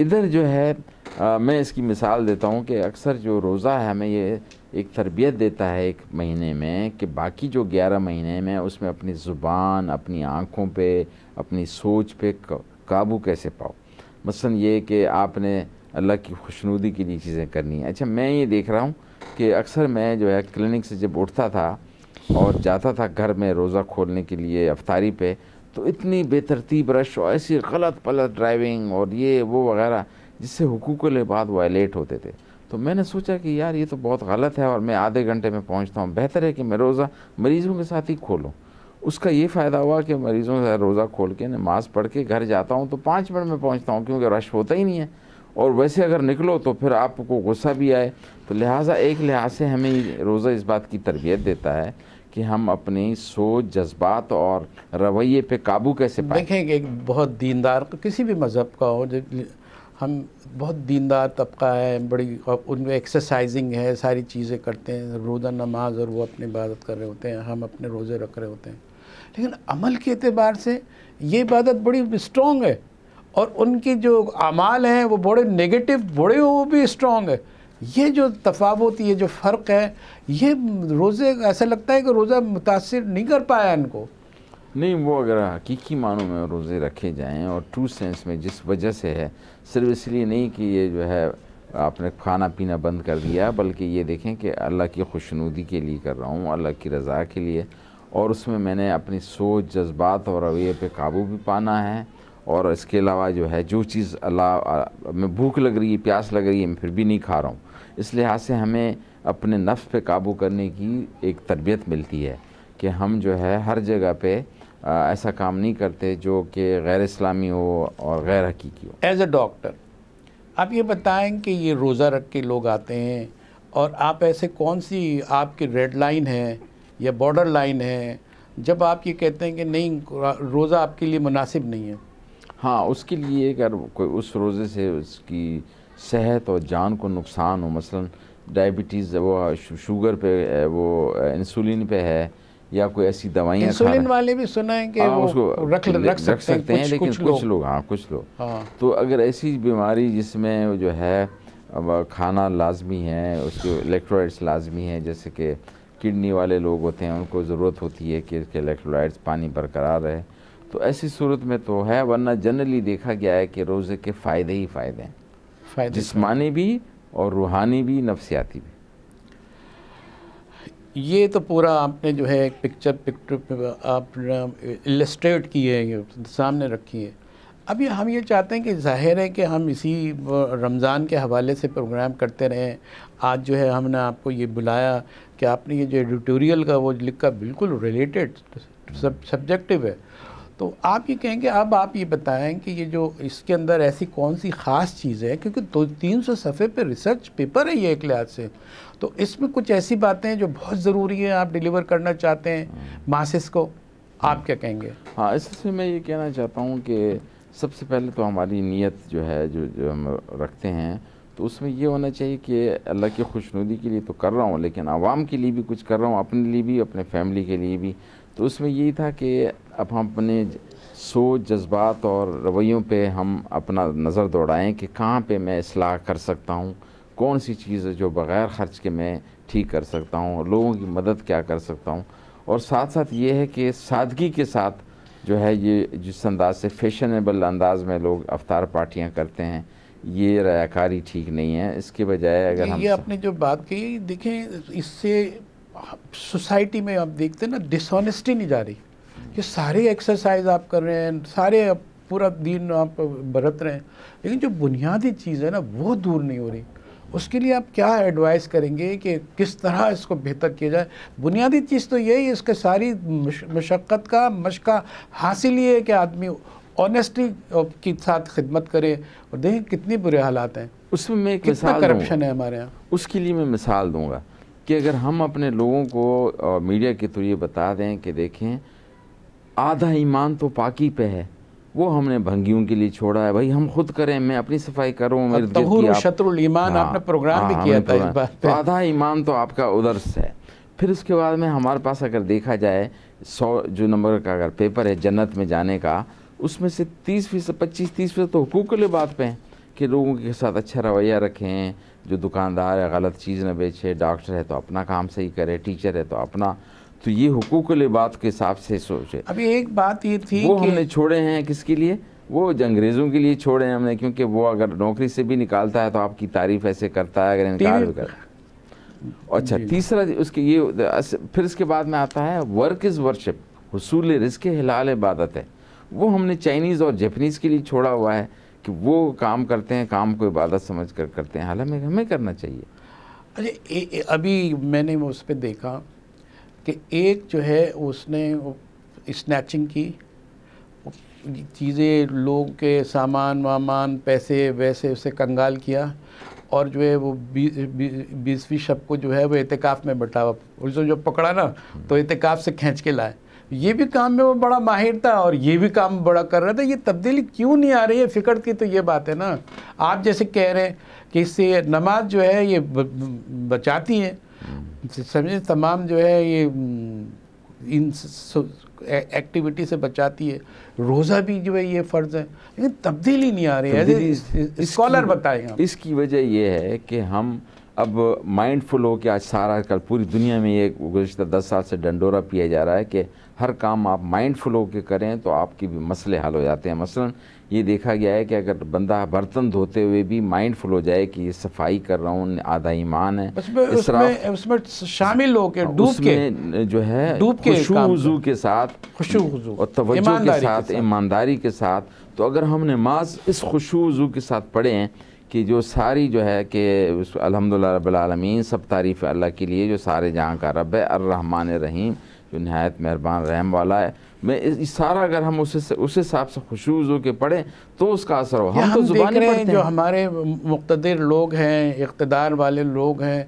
इधर जो है आ, मैं इसकी मिसाल देता हूँ कि अक्सर जो रोज़ा है हमें ये एक तरबियत देता है एक महीने में कि बाकी जो ग्यारह महीने में उसमें अपनी ज़ुबान अपनी आँखों पर अपनी सोच पे काबू कैसे पाओ मसलन ये कि आपने अल्लाह की खुशनूदी के लिए चीज़ें करनी है अच्छा मैं ये देख रहा हूँ कि अक्सर मैं जो है क्लिनिक से जब उठता था और जाता था घर में रोज़ा खोलने के लिए अफ्तारी पे तो इतनी बेतरतीब रश और ऐसी गलत पलत ड्राइविंग और ये वो वगैरह जिससे के बाद वायलेट होते थे तो मैंने सोचा कि यार ये तो बहुत गलत है और मैं आधे घंटे में पहुँचता हूँ बेहतर है कि मैं रोज़ा मरीज़ों के साथ ही खोलूँ उसका ये फ़ायदा हुआ कि मरीज़ों से रोज़ा खोल के नमाज़ पढ़ के घर जाता हूँ तो पाँच मिनट में पहुँचता हूँ क्योंकि रश होता ही नहीं है और वैसे अगर निकलो तो फिर आपको गुस्सा भी आए तो लिहाजा एक लिहाज से हमें रोज़ा इस बात की तरबियत देता है कि हम अपनी सोच जज्बात और रवैये पे काबू कैसे पाएं देखें कि एक बहुत दीनदार किसी भी मज़हब का हो हम बहुत दीनदार तबका है बड़ी उनमें एक्सरसाइजिंग है सारी चीज़ें करते हैं रोज़ा नमाज और वो अपनी इबादत कर रहे होते हैं हम अपने रोज़े रख रहे होते हैं लेकिन अमल के अतबार से ये इबादत बड़ी स्ट्रॉन्ग है और उनकी जो अमाल हैं वो बड़े नेगेटिव बड़े वो भी स्ट्रॉन्ग है ये जो तफावत ये जो फ़र्क है ये रोज़े ऐसा लगता है कि रोज़ा मुतासर नहीं कर पाया इनको नहीं वो अगर हकीकी मानों में रोज़े रखे जाएँ और ट्रू सेंस में जिस वजह से है सिर्फ इसलिए नहीं कि ये जो है आपने खाना पीना बंद कर दिया बल्कि ये देखें कि अल्लाह की खुशनुदी के लिए कर रहा हूँ अल्लाह की रज़ा के लिए और उसमें मैंने अपनी सोच जज्बात और रवैये पे काबू भी पाना है और इसके अलावा जो है जो चीज़ अल्लाह में भूख लग रही है प्यास लग रही है मैं फिर भी नहीं खा रहा हूँ इस लिहाज से हमें अपने नफ्स पे काबू करने की एक तरबियत मिलती है कि हम जो है हर जगह पे ऐसा काम नहीं करते जो कि गैर इस्लामी हो और गैर हकीकी हो एज अ डॉक्टर आप ये बताएं कि ये रोज़ा रख के लोग आते हैं और आप ऐसे कौन सी आपकी रेड लाइन है या बॉर्डर लाइन है जब आप ये कहते हैं कि नहीं रोज़ा आपके लिए मुनासिब नहीं है हाँ उसके लिए अगर कोई उस रोज़े से उसकी सेहत और जान को नुकसान हो मसलन डायबिटीज़ वो शुगर पे वो इंसुलिन पे है या कोई ऐसी दवाइयाँ इंसुलिन वाले भी सुना है कि हाँ, वो उसको रख रख सकते, रख सकते हैं कुछ, लेकिन कुछ, कुछ लोग हाँ कुछ लोग हाँ। तो अगर ऐसी बीमारी जिसमें जो है खाना लाजमी है उसके इलेक्ट्रोलाइट्स लाजमी हैं जैसे कि किडनी वाले लोग होते हैं उनको ज़रूरत होती है कि इसके इलेक्ट्रोलाइट्स पानी बरकरार रहे तो ऐसी सूरत में तो है वरना जनरली देखा गया है कि रोज़े के फ़ायदे ही फ़ायदे हैं जिसमानी भी और रूहानी भी नफसियाती भी ये तो पूरा आपने जो है एक पिक्चर पिक्चर आप इलस्ट्रेट की है सामने रखी है अभी हम ये चाहते हैं कि जाहिर है कि हम इसी रमज़ान के हवाले से प्रोग्राम करते रहें आज जो है हमने आपको ये बुलाया कि आपने ये जो एडिटोरियल का वो लिखा बिल्कुल रिलेटेड सब सब्जेक्टिव है तो आप ये कहेंगे अब आप ये बताएं कि ये जो इसके अंदर ऐसी कौन सी ख़ास चीज़ है क्योंकि दो तीन सौ सफ़े पर रिसर्च पेपर है ये एक लिहाज से तो इसमें कुछ ऐसी बातें हैं जो बहुत ज़रूरी हैं आप डिलीवर करना चाहते हैं मासिस को आप क्या कहेंगे हाँ इस इसमें मैं ये कहना चाहता हूँ कि सबसे पहले तो हमारी नीयत जो है जो जो हम रखते हैं तो उसमें ये होना चाहिए कि अल्लाह की खुशनुदी के लिए तो कर रहा हूँ लेकिन आवाम के लिए भी कुछ कर रहा हूँ अपने लिए भी अपने फैमिली के लिए भी तो उसमें यही था कि अब हम अपने सोच जज्बात और रवैयों पे हम अपना नज़र दौड़ाएं कि कहाँ पे मैं असलाह कर सकता हूँ कौन सी चीज़ है जो बग़ैर ख़र्च के मैं ठीक कर सकता हूँ लोगों की मदद क्या कर सकता हूँ और साथ साथ ये है कि सादगी के साथ जो है ये जिस अंदाज से फैशनेबल अंदाज में लोग अवतार पार्टियाँ करते हैं ये रायाकारी ठीक नहीं है इसके बजाय अगर हम ये आपने जो बात कही देखें इससे सोसाइटी में आप देखते हैं ना डिसऑनेस्टी नहीं जा रही ये सारे एक्सरसाइज आप कर रहे हैं सारे पूरा दिन आप बरत रहे हैं लेकिन जो बुनियादी चीज़ है ना वो दूर नहीं हो रही उसके लिए आप क्या एडवाइस करेंगे कि किस तरह इसको बेहतर किया जाए बुनियादी चीज़ तो यही इसके सारी मशक्क़त का मशका हासिल ये है कि आदमी ऑनेस्टी के साथ खिदमत करें और देखें कितने बुरे हालात हैं उसमें मैं कितना करप्शन है हमारे यहाँ उसके लिए मैं मिसाल दूंगा कि अगर हम अपने लोगों को मीडिया के थ्रू ये बता दें कि देखें आधा ईमान तो पाकि पे है वो हमने भंगियों के लिए छोड़ा है भाई हम खुद करें मैं अपनी सफाई करूँ शत्रुल ईमान हाँ, आपने प्रोग्राम भी हाँ, किया था तो आधा ईमान तो आपका उधर से है फिर उसके बाद में हमारे पास अगर देखा जाए सौ जो नंबर का अगर पेपर है जन्नत में जाने का उसमें से तीस फीसद पच्चीस तीस फीसद तो हुकूक बात पे हैं कि लोगों के साथ अच्छा रवैया रखें जो दुकानदार है गलत चीज़ ना बेचे डॉक्टर है तो अपना काम सही करे टीचर है तो अपना तो ये हकूक बात के हिसाब से सोचे अभी एक बात ये थी वो हमने छोड़े हैं किसके लिए वो अंग्रेज़ों के लिए छोड़े हैं हमने क्योंकि वो अगर नौकरी से भी निकालता है तो आपकी तारीफ ऐसे करता है अगर इनकार भी करता अच्छा तीसरा उसके ये फिर इसके बाद में आता है वर्क इज़ वर्शिप हसूल रिस्क हिलाल इबादत है वो हमने चाइनीज़ और जैपनीज़ के लिए छोड़ा हुआ है कि वो काम करते हैं काम को इबादत समझ कर करते हैं हालांकि हमें करना चाहिए अरे अभी मैंने उस पर देखा कि एक जो है उसने स्नैचिंग की चीज़ें लोग के सामान वामान पैसे वैसे उसे कंगाल किया और जो है वो बीसवीं शब को जो है वो एहतिकाफ़ में बैठा हुआ उसने जो पकड़ा ना तो एहतिकाफ़ से खींच के लाए ये भी काम में वो बड़ा माहिर था और ये भी काम बड़ा कर रहा था ये तब्दीली क्यों नहीं आ रही है फ़िक्र की तो ये बात है ना आप जैसे कह रहे हैं कि इससे नमाज जो है ये बचाती है हम्म। समझे तमाम जो है ये हम्म, इन एक्टिविटी से बचाती है रोज़ा भी जो है ये फ़र्ज़ है लेकिन तब्दीली नहीं आ रही है स्कॉलर बताएं इसकी वजह यह है कि हम अब माइंडफुल हो कि आज सारा कल पूरी दुनिया में ये गुजशत दस साल से डंडोरा पिया जा रहा है कि हर काम आप माइंडफुल हो के करें तो आपके भी मसले हल हो जाते हैं मसलन ये देखा गया है कि अगर बंदा बर्तन धोते हुए भी माइंडफुल हो जाए कि ये सफाई कर रहा हूँ आधा ईमान है उसमें उसमें, शामिल हो के हाँ, डूब के जो है डूब के खुशू के साथ खुशू और तवज्जो के साथ ईमानदारी के साथ तो अगर हम नमाज इस खुशू के साथ पढ़ें कि जो सारी जो है कि अलहमदिल्ला रबालमीन सब तारीफ़ अल्लाह के लिए जो सारे जहाँ का रब है अर्रहमान रहीम जो नहायत मेहरबान रहम वाला है मैं इस सारा अगर हम उसे उस हिसाब से खुशूज हो के पढ़ें तो उसका असर हो हम, तो देख रहे हैं जो हमारे मुख्तर लोग हैं इकतदार वाले लोग हैं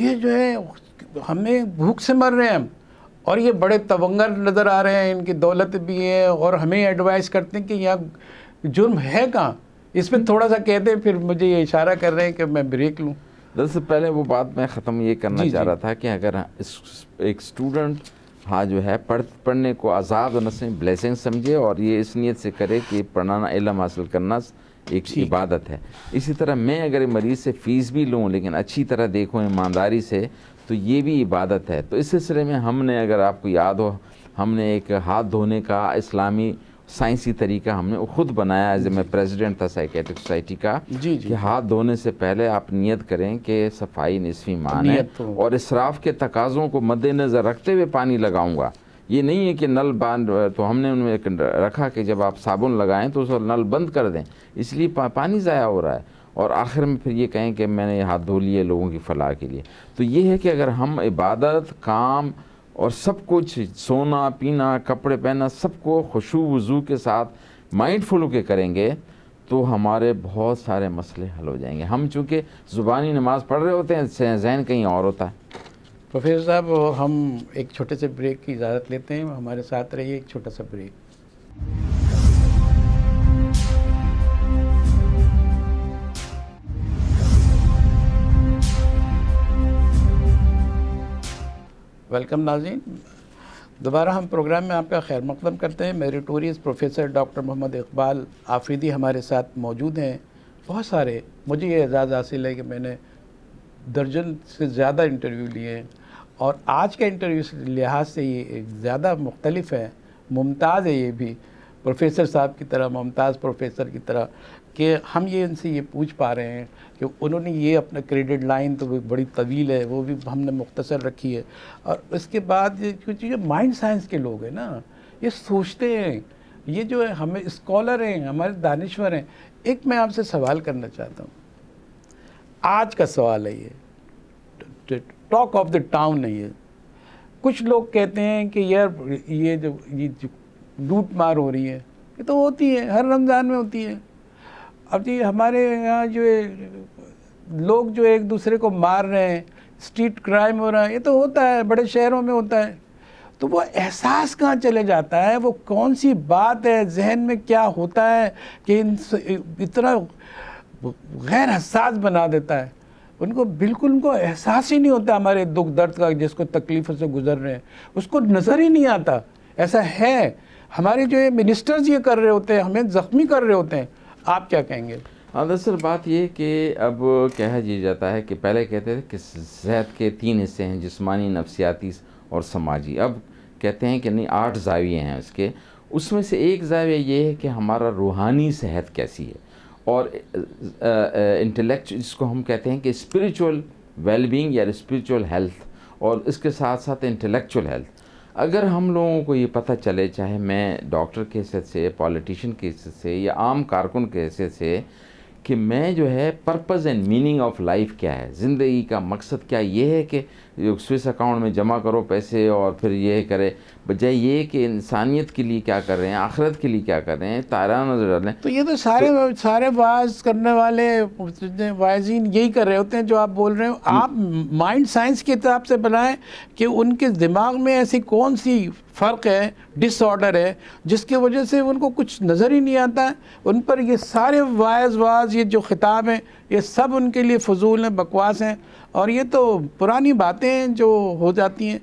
ये जो है हमें भूख से मर रहे हैं और ये बड़े तवंगर नज़र आ रहे हैं इनकी दौलत भी है और हमें एडवाइस करते हैं कि यहाँ जुर्म है कहाँ इसमें थोड़ा सा कह दें फिर मुझे ये इशारा कर रहे हैं कि मैं ब्रेक लूँ दरअसल पहले वो बात मैं ख़त्म ये करना चाह रहा था कि अगर एक स्टूडेंट हाँ जो है पढ़ पढ़ने को आज़ाद न से ब्लेसिंग समझे और ये इस नीयत से करे कि पढ़ाना इलम हासिल करना एक इबादत है इसी तरह मैं अगर मरीज़ से फ़ीस भी लूँ लेकिन अच्छी तरह देखूँ ईमानदारी से तो ये भी इबादत है तो इस सिलसिले में हमने अगर आपको याद हो हमने एक हाथ धोने का इस्लामी साइंसी तरीका हमने खुद बनाया एज मैं प्रेसिडेंट था साइकेटिक सोसाइटी का जी जी कि हाथ धोने से पहले आप नियत करें कि सफाई नस्वी मान है और इसराफ के तकाज़ों को मद्देनज़र रखते हुए पानी लगाऊंगा ये नहीं है कि नल बंद तो हमने उनमें रखा कि जब आप साबुन लगाएं तो उसको नल बंद कर दें इसलिए पा, पानी ज़ाया हो रहा है और आखिर में फिर ये कहें कि मैंने हाथ धो लिए लोगों की फलाह के लिए तो ये है कि अगर हम इबादत काम और सब कुछ सोना पीना कपड़े पहनना सबको खुशू वजू के साथ माइंडफुल होकर करेंगे तो हमारे बहुत सारे मसले हल हो जाएंगे हम चूँकि ज़ुबानी नमाज पढ़ रहे होते हैं जहन कहीं और होता है प्रोफेसर साहब हम एक छोटे से ब्रेक की इजाज़त लेते हैं हमारे साथ रहिए एक छोटा सा ब्रेक वेलकम नाजीन दोबारा हम प्रोग्राम में आपका खैर मकदम करते हैं meritorious professor doctor Mohammad Iqbal Afridi हमारे साथ मौजूद हैं बहुत सारे मुझे ये एजाज़ हासिल है कि मैंने दर्जन से ज़्यादा इंटरव्यू लिए हैं और आज का इंटरव्यू लिहाज से ये ज़्यादा मुख्तलफ है मुमताज़ है ये भी प्रोफेसर साहब की तरह मुमताज़ प्रोफेसर की तरह कि हम ये इनसे ये पूछ पा रहे हैं कि उन्होंने ये अपना क्रेडिट लाइन तो बड़ी तवील है वो भी हमने मुख्तसर रखी है और उसके बाद क्योंकि ये माइंड साइंस के लोग हैं ना ये सोचते हैं ये जो है हमें स्कॉलर हैं हमारे दानश्वर हैं एक मैं आपसे सवाल करना चाहता हूँ आज का सवाल है ये टॉक ऑफ द टाउन है ये कुछ लोग कहते हैं कि यार ये जो ये लूट मार हो रही है ये तो होती है हर रमज़ान में होती है अब जी हमारे यहाँ जो लोग जो एक दूसरे को मार रहे हैं स्ट्रीट क्राइम हो रहा है ये तो होता है बड़े शहरों में होता है तो वो एहसास कहाँ चले जाता है वो कौन सी बात है जहन में क्या होता है कि इन इतना गैर हसास बना देता है उनको बिल्कुल उनको एहसास ही नहीं होता हमारे दुख दर्द का जिसको तकलीफ़ों से गुजर रहे हैं उसको नज़र ही नहीं आता ऐसा है हमारे जो ये मिनिस्टर्स ये कर रहे होते हैं हमें ज़ख्मी कर रहे होते हैं आप क्या कहेंगे हाँ दरअसल बात ये कि अब कहा जी जाता है कि पहले कहते थे कि सेहत के तीन हिस्से हैं जिसमानी नफसियाती और समाजी अब कहते हैं कि नहीं आठ जाविये हैं उसके उसमें से एक जाविया ये है कि हमारा रूहानी सेहत कैसी है और इंटेलेक्च जिसको हम कहते हैं कि स्पिरिचुअल वेलबींग या स्पिरिचुअल हेल्थ और इसके साथ साथ इंटेलेक्चुअल हेल्थ अगर हम लोगों को ये पता चले चाहे मैं डॉक्टर के हैसियत से पॉलिटिशियन के हैसियत से या आम कारकुन के हैसियत से कि मैं जो है purpose and meaning of life क्या है ज़िंदगी का मकसद क्या ये है कि स्विस अकाउंट में जमा करो पैसे और फिर ये करे बजाय ये कि इंसानियत के लिए क्या कर रहे हैं आखिरत के लिए क्या कर रहे हैं तारा नजर डालें तो ये तो सारे तो, सारे वाज करने वाले वायजीन यही कर रहे होते हैं जो आप बोल रहे हो आप माइंड साइंस के हिसाब से बनाएं कि उनके दिमाग में ऐसी कौन सी फ़र्क है डिसऑर्डर है जिसकी वजह से उनको कुछ नज़र ही नहीं आता है उन पर ये सारे वायज वाज ये जो ख़िताब हैं ये सब उनके लिए फजूल हैं बकवास हैं और ये तो पुरानी बातें जो हो जाती हैं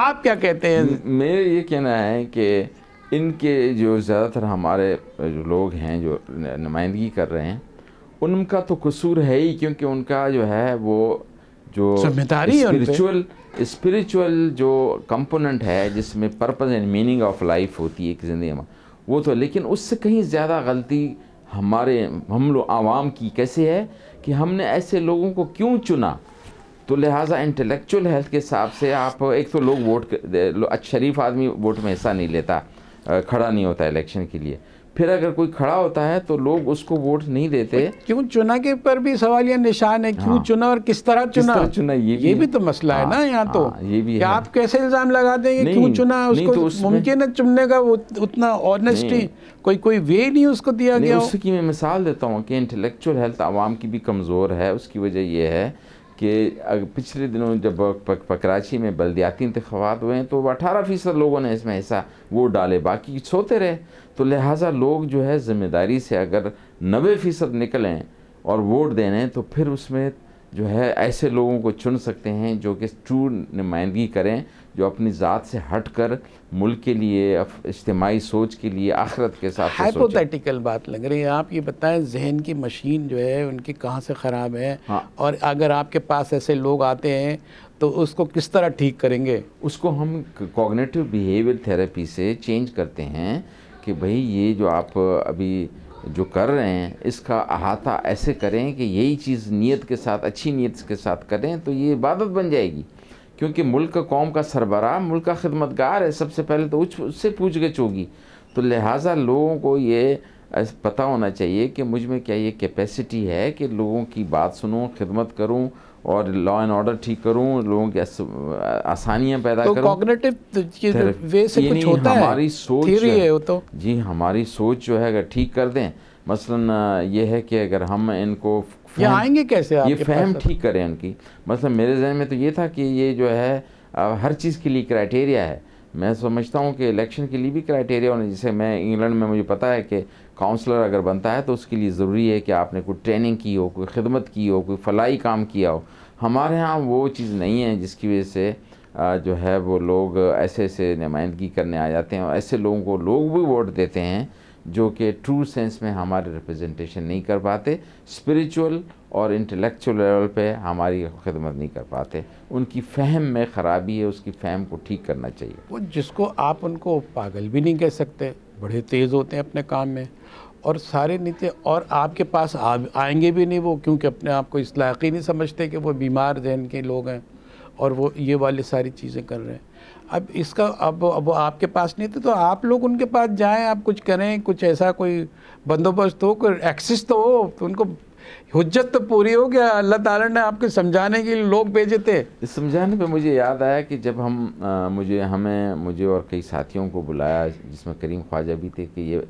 आप क्या कहते हैं मेरे ये कहना है कि इनके जो ज़्यादातर हमारे जो लोग हैं जो नुमाइंदगी कर रहे हैं उनका तो कसूर है ही क्योंकि उनका जो है वो जो स्पिरिचुअल स्पिरिचुअल जो कंपोनेंट है जिसमें purpose and meaning of life होती है एक ज़िंदगी में वो तो लेकिन उससे कहीं ज़्यादा गलती हमारे हम लोग आवाम की कैसे है कि हमने ऐसे लोगों को क्यों चुना तो लिहाजा इंटेलेक्चुअल हेल्थ के हिसाब से आप एक तो लोग वोट शरीफ आदमी वोट में हिस्सा नहीं लेता खड़ा नहीं होता इलेक्शन के लिए फिर अगर कोई खड़ा होता है तो लोग उसको वोट नहीं देते क्यों चुना के पर भी सवाल या निशान है हाँ। क्यों हाँ, चुना और किस तरह चुना किस तरह चुना ये भी, ये भी तो मसला हाँ, है ना हाँ, यहाँ तो हाँ, ये भी है। आप कैसे इल्जाम लगा देंगे क्यों चुना उसको तो मुमकिन है चुनने का उतना ऑनेस्टी कोई कोई वे नहीं उसको दिया गया उसकी मैं मिसाल देता हूँ कि इंटेलेक्चुअल हेल्थ आवाम की भी कमज़ोर है उसकी वजह यह है कि पिछले दिनों जब कराची में बलदियाती इंतबात हुए हैं तो अठारह फ़ीसद लोगों ने इसमें हिस्सा वो डाले बाकी सोते रहे तो लिहाजा लोग जो है ज़िम्मेदारी से अगर नबे फ़ीसद निकलें और वोट देने तो फिर उसमें जो है ऐसे लोगों को चुन सकते हैं जो कि ट्रू नुमाइंदगी करें जो अपनी ज़ात से हट कर मुल्क के लिए इज्तमाही सोच के लिए आखरत के साथ हाइपोथेटिकल बात लग रही है आप ये बताएं जहन की मशीन जो है उनकी कहाँ से ख़राब है हाँ। और अगर आपके पास ऐसे लोग आते हैं तो उसको किस तरह ठीक करेंगे उसको हम कॉग्नेटिव बिहेवियर थेरेपी से चेंज करते हैं कि भाई ये जो आप अभी जो कर रहे हैं इसका अहाता ऐसे करें कि यही चीज़ नीयत के साथ अच्छी नीयत के साथ करें तो ये इबादत बन जाएगी क्योंकि मुल्क कौम का सरबरा मुल्क का खिदमतगार है सबसे पहले तो उस उससे पूछ गछ होगी तो लिहाजा लोगों को ये पता होना चाहिए कि मुझ में क्या ये कैपेसिटी है कि लोगों की बात सुनूँ खिदमत करूँ और लॉ एंड ऑर्डर ठीक करूँ लोगों की आसानियाँ पैदा तो करूँ कॉग्निटिव वे से कुछ होता हमारी है सोच है वो तो जी हमारी सोच जो है अगर ठीक कर दें मसलन ये है कि अगर हम इनको ये आएंगे कैसे आप ये फहम ठीक करें उनकी मतलब मेरे जहन में तो ये था कि ये जो है हर चीज़ के लिए क्राइटेरिया है मैं समझता हूँ कि इलेक्शन के लिए भी क्राइटेरिया होने जैसे मैं इंग्लैंड में मुझे पता है कि काउंसलर अगर बनता है तो उसके लिए ज़रूरी है कि आपने कोई ट्रेनिंग की हो कोई खिदमत की हो कोई फलाई काम किया हो हमारे यहाँ वो चीज़ नहीं है जिसकी वजह से जो है वो लोग ऐसे ऐसे नुमाइंदगी करने आ जाते हैं और ऐसे लोगों को लोग भी वोट देते हैं जो कि ट्रू सेंस में हमारे रिप्रेजेंटेशन नहीं कर पाते स्पिरिचुअल और इंटेलेक्चुअल लेवल पे हमारी खिदमत नहीं कर पाते उनकी फहम में ख़राबी है उसकी फहम को ठीक करना चाहिए वो जिसको आप उनको पागल भी नहीं कह सकते बड़े तेज़ होते हैं अपने काम में और सारे नीचे और आपके पास आ, आएंगे भी नहीं वो क्योंकि अपने आप को इस इसलाकी नहीं समझते कि वो बीमार जहन के लोग हैं और वो ये वाली सारी चीज़ें कर रहे हैं अब इसका अब अब आपके पास नहीं थे तो आप लोग उनके पास जाएं आप कुछ करें कुछ ऐसा कोई बंदोबस्त तो हो कोई एक्सेस तो हो तो उनको हजत तो पूरी हो गया अल्लाह ताला ने आपके समझाने के लिए लोग भेजे थे इस समझाने पे मुझे याद आया कि जब हम आ, मुझे हमें मुझे और कई साथियों को बुलाया जिसमें करीम ख्वाजा भी थे कि ये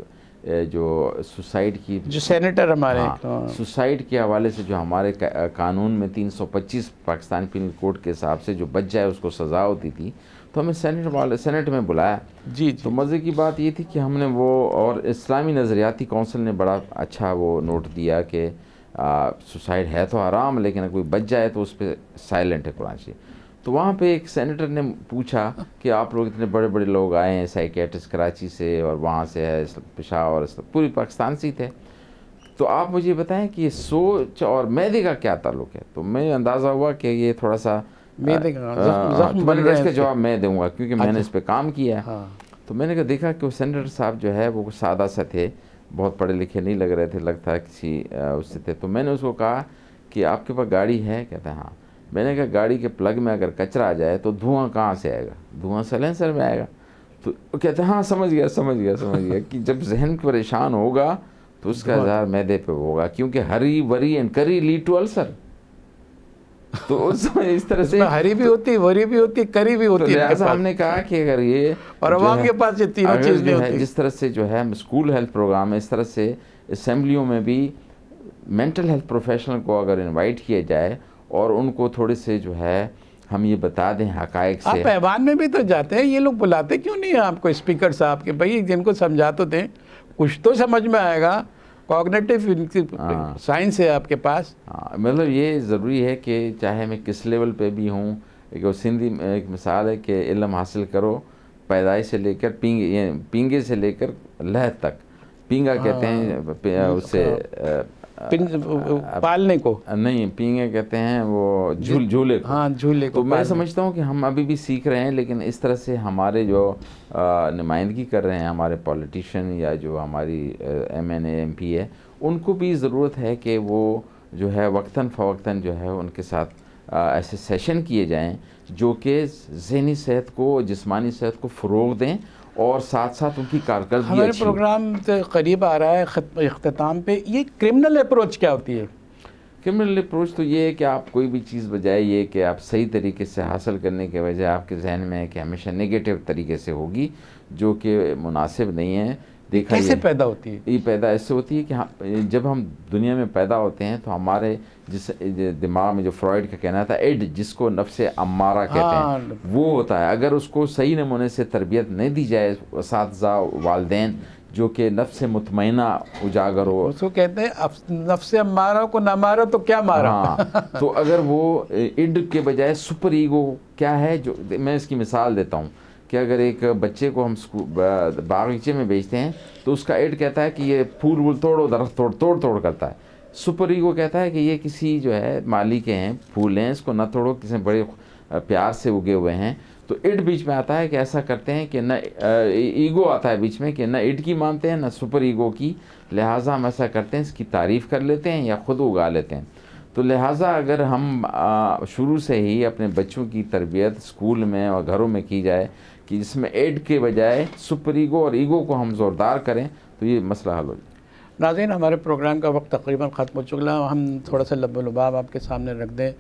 जो सुसाइड की जो सेनेटर हमारे हाँ, तो। हाँ। सुसाइड के हवाले से जो हमारे का, कानून में 325 पाकिस्तान पिनल कोड के हिसाब से जो बच जाए उसको सज़ा होती थी तो हमें सेनेट वाले सेनेट में बुलाया जी, जी तो मज़े की बात ये थी कि हमने वो और इस्लामी नज़रियाती कौंसिल ने बड़ा अच्छा वो नोट दिया कि सुसाइड है तो आराम लेकिन कोई बच जाए तो उस पर साइलेंट है कुरान शरीफ तो वहाँ पे एक सेनेटर ने पूछा कि आप लोग इतने बड़े बड़े लोग आए हैं साइकेट्रिस्ट कराची से और वहाँ से है पेशावर पूरी पाकिस्तान से ही थे तो आप मुझे बताएं कि ये सोच और मैदे का क्या ताल्लुक है तो मैं अंदाज़ा हुआ कि ये थोड़ा सा मैदे का जख्म तो बन जवाब मैं दूंगा क्योंकि मैंने अच्छा। इस पर काम किया है हाँ। तो मैंने कहा देखा कि वो सेनेटर साहब जो है वो सादा सा थे बहुत पढ़े लिखे नहीं लग रहे थे लगता किसी उससे थे तो मैंने उसको कहा कि आपके पास गाड़ी है कहते हैं हाँ मैंने कहा गाड़ी के प्लग में अगर कचरा आ जाए तो धुआं कहाँ से आएगा धुआं सलेंसर में आएगा तो कहते हैं हाँ समझ गया समझ गया समझ गया कि जब जहन परेशान होगा तो उसका इजहार मैदे पर होगा क्योंकि hurry worry and curry lead to ulcer तो उस इस तरह से हरी भी होती वरी भी होती करी भी होती तो हमने कहा कि अगर ये और अवाम के पास ये तीनों चीज़ भी होती जिस तरह से जो है स्कूल हेल्थ प्रोग्राम इस तरह से असम्बलियों में भी मेंटल हेल्थ प्रोफेशनल को अगर इनवाइट किया जाए और उनको थोड़े से जो है हम ये बता दें हक से आप में भी तो जाते हैं ये लोग बुलाते क्यों नहीं आपको स्पीकर साहब के भाई जिनको समझा तो दें कुछ तो समझ में आएगा कॉग्नेटिव साइंस हाँ। है आपके पास हाँ, मतलब ये ज़रूरी है कि चाहे मैं किस लेवल पे भी हूँ एक सिंधी एक मिसाल है कि इलम हासिल करो पैदाइश से लेकर पींगे पींगे से लेकर लह तक पींगा हाँ। कहते हैं उससे पालने को नहीं पींगे कहते हैं वो झूल झूले हाँ झूले को तो मैं समझता हूँ कि हम अभी भी सीख रहे हैं लेकिन इस तरह से हमारे जो नुमाइंदगी कर रहे हैं हमारे पॉलिटिशियन या जो हमारी एम एन एम पी है उनको भी ज़रूरत है कि वो जो है वक्ता फ़वक्ता जो है उनके साथ ऐसे सेशन किए जाएँ जो कि जहनी सेहत को जिसमानी सेहत को फ़रोग दें और साथ साथ उनकी कारकर्दगी हमारे प्रोग्राम तो करीब आ रहा है अख्ताम पे ये क्रिमिनल अप्रोच क्या होती है क्रिमिनल अप्रोच तो ये है कि आप कोई भी चीज़ बजाय ये कि आप सही तरीके से हासिल करने के वजह आपके जहन में है कि हमेशा नेगेटिव तरीके से होगी जो कि मुनासिब नहीं है देखा कैसे पैदा होती है ये पैदा ऐसे होती है कि हाँ जब हम दुनिया में पैदा होते हैं तो हमारे जिस दिमाग में जो फ्रॉइड का कहना था एड जिसको नफ्स अमारा कहते हाँ। हैं वो होता है अगर उसको सही नमूने से तरबियत नहीं दी जाए उस वालदे जो कि नफ्स मुतमना उजागर हो उसको कहते हैं नफ्स मारा को ना मारा तो क्या मारा हाँ तो अगर वो इड के बजाय सुपर ईगो क्या है जो मैं इसकी मिसाल देता हूँ कि अगर एक बच्चे को हम बागीचे में भेजते हैं तो उसका एड कहता है कि ये फूल वूल तोड़ो दरख्त तोड़ तोड़ तोड़ करता है सुपर ईगो कहता है कि ये किसी जो है माली के हैं फूल हैं इसको न तोड़ो किसी बड़े प्यार से उगे हुए हैं तो इट बीच में आता है कि ऐसा करते हैं कि न ईगो आता है बीच में कि न इट की मानते हैं न सुपर ईगो की लिहाजा हम ऐसा करते हैं इसकी तारीफ़ कर लेते हैं या ख़ुद उगा लेते हैं तो लिहाजा अगर हम शुरू से ही अपने बच्चों की तरबियत स्कूल में और घरों में की जाए कि जिसमें एड के बजाय सुपर ईगो और ईगो को हम ज़ोरदार करें तो ये मसला हल हो जाए नाजिन हमारे प्रोग्राम का वक्त तकरीबन ख़त्म हो चुका है हम थोड़ा सा लब लबाब आपके सामने रख दें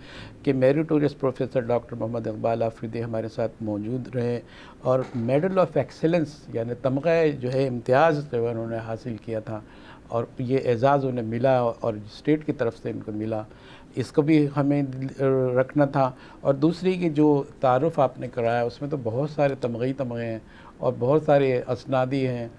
कि meritorious professor doctor Mohammad Iqbal Afridi हमारे साथ मौजूद रहे और मेडल ऑफ़ एक्सेलेंस यानी तमगा जो है इम्तियाज़ जो है उन्होंने हासिल किया था और ये एजाज़ उन्हें मिला और स्टेट की तरफ से इनको मिला इसको भी हमें रखना था और दूसरी की जो तारफ़ आपने कराया उसमें तो बहुत सारे तमगी तमगे हैं और बहुत सारे असनादी हैं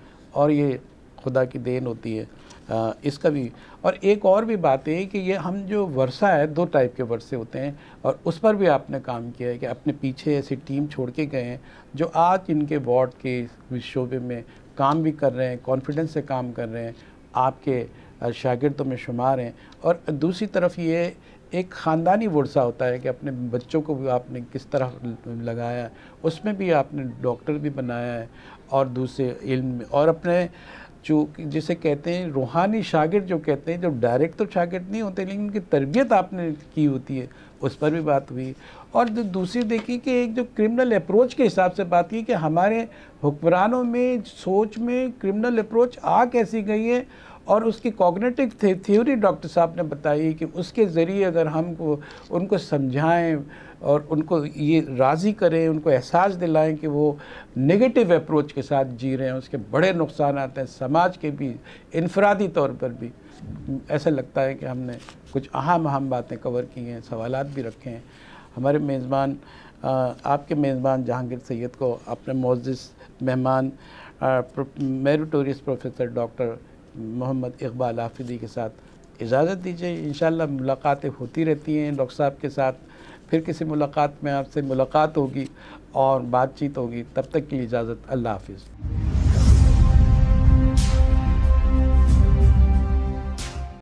और ये खुदा की देन होती है इसका भी और एक और भी बात है कि ये हम जो वर्षा है दो टाइप के वर्षे होते हैं और उस पर भी आपने काम किया है कि अपने पीछे ऐसी टीम छोड़ के गए हैं जो आज इनके वार्ड के शोबे में काम भी कर रहे हैं कॉन्फिडेंस से काम कर रहे हैं आपके शागिर्दों में शुमार हैं और दूसरी तरफ ये एक ख़ानदानी वर्षा होता है कि अपने बच्चों को भी आपने किस तरह लगाया उसमें भी आपने डॉक्टर भी बनाया है और दूसरे इल्म और अपने जो जिसे कहते हैं रूहानी शागिर्द जो कहते हैं जब डायरेक्ट तो शागिर्द नहीं होते लेकिन उनकी तरबियत आपने की होती है उस पर भी बात हुई और जो दूसरी देखी कि एक जो क्रिमिनल अप्रोच के हिसाब से बात की कि हमारे हुक्मरानों में सोच में क्रिमिनल अप्रोच आ कैसी गई है और उसकी कॉग्नेटिव थ्योरी डॉक्टर साहब ने बताई कि उसके ज़रिए अगर हमको उनको समझाएँ और उनको ये राज़ी करें उनको एहसास दिलाएं कि वो नेगेटिव अप्रोच के साथ जी रहे हैं उसके बड़े नुकसान आते हैं समाज के भी इनफरादी तौर पर भी ऐसा लगता है कि हमने कुछ अहम अहम बातें कवर की हैं सवाल भी रखे हैं हमारे मेज़बान आपके मेज़बान जहांगीर सैद को अपने मोजिस मेहमान meritorious professor doctor Mohammad Iqbal Afridi के साथ इजाज़त दीजिए इन मुलाकातें होती रहती हैं डॉक्टर साहब के साथ फिर किसी मुलाकात में आपसे मुलाकात होगी और बातचीत होगी तब तक के लिए इजाज़त अल्लाह हाफिज़